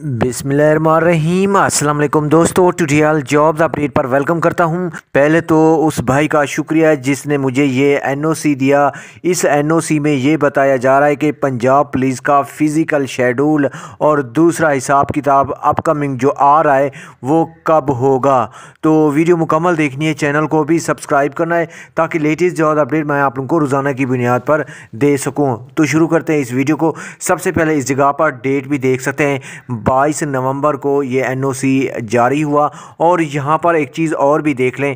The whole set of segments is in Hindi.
बिसमीम अल्लाम दोस्तों ट्यूटोरियल जॉब्स अपडेट पर वेलकम करता हूं पहले तो उस भाई का शुक्रिया जिसने मुझे ये एनओसी दिया इस एनओसी में ये बताया जा रहा है कि पंजाब पुलिस का फ़िज़िकल शेड्यूल और दूसरा हिसाब किताब अपकमिंग जो आ रहा है वो कब होगा तो वीडियो मुकम्मल देखनी है चैनल को भी सब्सक्राइब करना है ताकि लेटेस्ट जॉब अपडेट मैं आप लोगों को रोज़ाना की बुनियाद पर दे सकूँ तो शुरू करते हैं इस वीडियो को सबसे पहले इस जगह पर डेट भी देख सकते हैं बाईस नवंबर को ये एनओसी जारी हुआ और यहाँ पर एक चीज़ और भी देख लें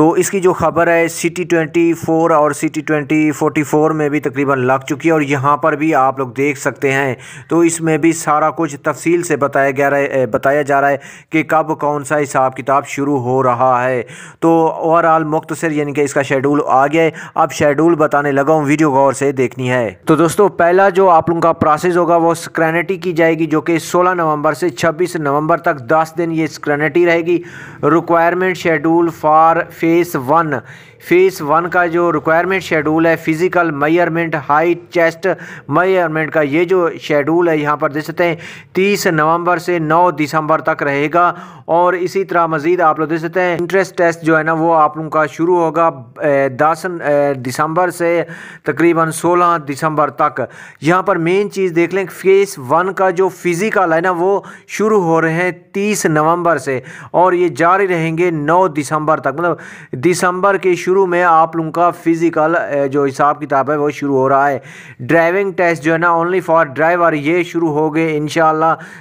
तो इसकी जो खबर है सिटी ट्वेंटी फोर और सिटी ट्वेंटी फोर्टी फोर में भी तकरीबन लग चुकी है और यहाँ पर भी आप लोग देख सकते हैं तो इसमें भी सारा कुछ तफसील से बताया गया है बताया जा रहा है कि कब कौन सा हिसाब किताब शुरू हो रहा है तो ओवरऑल मुख्तसर यानी कि इसका शेड्यूल आ गया है अब शेड्यूल बताने लगा हूँ वीडियो गौर से देखनी है तो दोस्तों पहला जो आप लोगों का प्रोसेस होगा वो स्क्रैनिटी की जाएगी जो कि सोलह नवम्बर से छब्बीस नवम्बर तक दस दिन ये स्क्रैनिटी रहेगी requirement schedule for phase one phase one का जो रिक्वायरमेंट शेड्यूल है physical measurement height chest measurement का ये जो शेड्यूल है यहाँ पर देख सकते हैं तीस नवंबर से नौ दिसंबर तक रहेगा और इसी तरह मज़ीद आप लोग देख सकते हैं इंटरेस्ट टेस्ट जो है ना वो आप लोगों का शुरू होगा दस दिसंबर से तकरीबन सोलह दिसंबर तक यहाँ पर मेन चीज़ देख लें फेस वन का जो फिज़िकल है ना वो शुरू हो रहे हैं तीस नवंबर से और ये जारी रहेंगे नौ दिसंबर तक मतलब दिसंबर के शुरू में आप लोगों का फिज़िकल जो हिसाब किताब है वो शुरू हो रहा है ड्राइविंग टेस्ट जो है ना ओनली फॉर ड्राइवर ये शुरू हो गए इन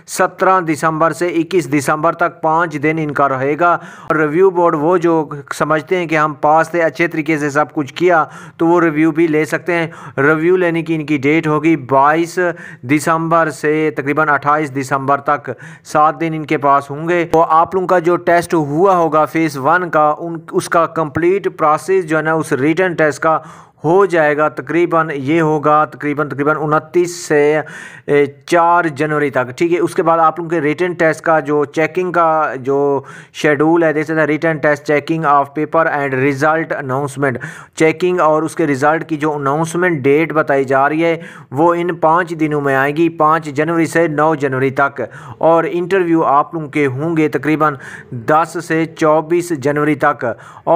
सत्रह दिसंबर से इक्कीस दिसंबर तक पाँच दिन इनका रहेगा और रिव्यू बोर्ड वो जो समझते हैं कि हम पास थे अच्छे तरीके से सब कुछ किया तो वो रिव्यू भी ले सकते हैं रिव्यू लेने की इनकी डेट होगी बाईस दिसंबर से तकरीबन अट्ठाईस दिसंबर तक सात दिन इनके पास होंगे तो आप लोगों का जो टेस्ट हुआ होगा फेज़ वन का उन उस उसका कंप्लीट प्रोसेस जो है ना उस रिटर्न टेस्ट का हो जाएगा तकरीबन ये होगा तकरीबन तकरीबन उनतीस से चार जनवरी तक ठीक है उसके बाद आप लोगों के रिटर्न टेस्ट का जो चेकिंग का जो शेड्यूल है देख सकते हैं written test checking of paper and result announcement checking और उसके रिज़ल्ट की जो अनाउंसमेंट डेट बताई जा रही है वो इन पाँच दिनों में आएगी पाँच जनवरी से नौ जनवरी तक और इंटरव्यू आप लोगों के होंगे तकरीबन दस से चौबीस जनवरी तक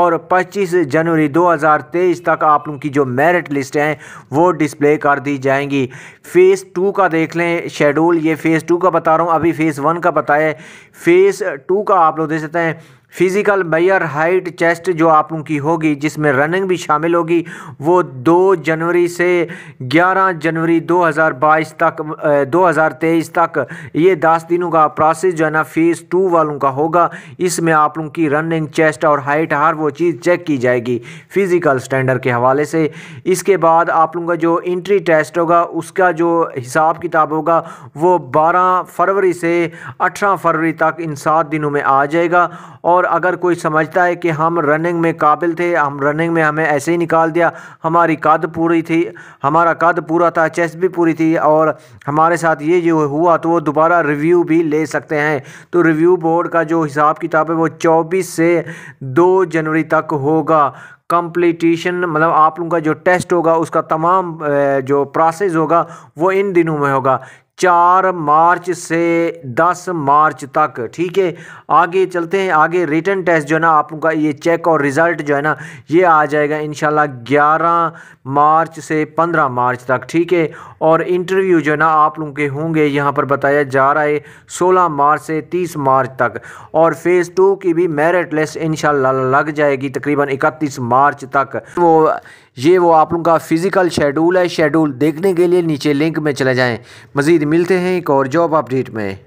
और पच्चीस जनवरी दो हज़ार तेईस तक आप लोगों की जो मेरिट लिस्ट हैं वो डिस्प्ले कर दी जाएंगी फ़ेज़ टू का देख लें शेड्यूल ये फ़ेज़ टू का बता रहा हूँ अभी फ़ेज़ वन का बताए फ़ेज़ टू का आप लोग देख सकते हैं फिज़िकल मैयर हाइट चेस्ट जो आप लोगों की होगी जिसमें रनिंग भी शामिल होगी वो 2 जनवरी से 11 जनवरी 2022 तक 2023 तक ये दस दिनों का प्रोसेस जो है ना फ़ेज़ टू वालों का होगा इसमें आप लोगों की रनिंग चेस्ट और हाइट हर वो चीज़ चेक की जाएगी फ़िज़िकल स्टैंडर्ड के हवाले से इसके बाद आप लोगों का जो इंट्री टेस्ट होगा उसका जो हिसाब किताब होगा वो बारह फरवरी से अठारह फरवरी तक इन सात दिनों में आ जाएगा और और अगर कोई समझता है कि हम रनिंग में काबिल थे हम रनिंग में हमें ऐसे ही निकाल दिया हमारी कद पूरी थी हमारा कद पूरा था चेस्ट भी पूरी थी और हमारे साथ ये जो हुआ तो वो दोबारा रिव्यू भी ले सकते हैं तो रिव्यू बोर्ड का जो हिसाब किताब है वो चौबीस से दो जनवरी तक होगा कंप्लीटिशन मतलब आप लोगों का जो टेस्ट होगा उसका तमाम जो प्रोसेस होगा वो इन दिनों में होगा चार मार्च से दस मार्च तक ठीक है आगे चलते हैं आगे रिटर्न टेस्ट जो है ना आपका ये चेक और रिज़ल्ट जो है ना ये आ जाएगा इन ग्यारह मार्च से पंद्रह मार्च तक ठीक है और इंटरव्यू जो है ना आप लोगों के होंगे यहाँ पर बताया जा रहा है सोलह मार्च से तीस मार्च तक और फेज़ टू की भी मेरिट लिस्ट इन लग जाएगी तकरीबन इकतीस मार्च तक वो ये वो आप लोगों का फ़िज़िकल शेड्यूल है शेड्यूल देखने के लिए नीचे लिंक में चले जाएँ मज़ीद मिलते हैं एक और जॉब अपडेट में